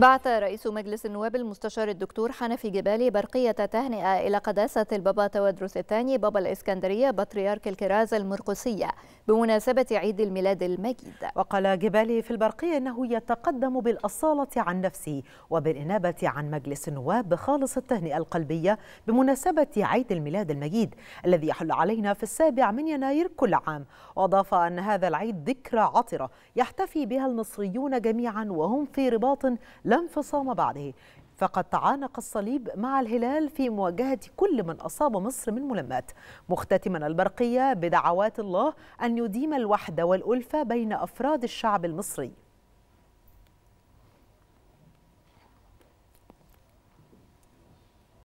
بعث رئيس مجلس النواب المستشار الدكتور حنفي جبالي برقية تهنئة إلى قداسة البابا تودروس الثاني بابا الإسكندرية بطريرك الكرازة المرقسية بمناسبة عيد الميلاد المجيد وقال جبالي في البرقية أنه يتقدم بالأصالة عن نفسه وبالإنابة عن مجلس النواب بخالص التهنئة القلبية بمناسبة عيد الميلاد المجيد الذي يحل علينا في السابع من يناير كل عام وأضاف أن هذا العيد ذكرى عطرة يحتفي بها المصريون جميعا وهم في رباط لا انفصام بعده فقد تعانق الصليب مع الهلال في مواجهة كل من أصاب مصر من ملمات مختتما البرقية بدعوات الله أن يديم الوحدة والألفة بين أفراد الشعب المصري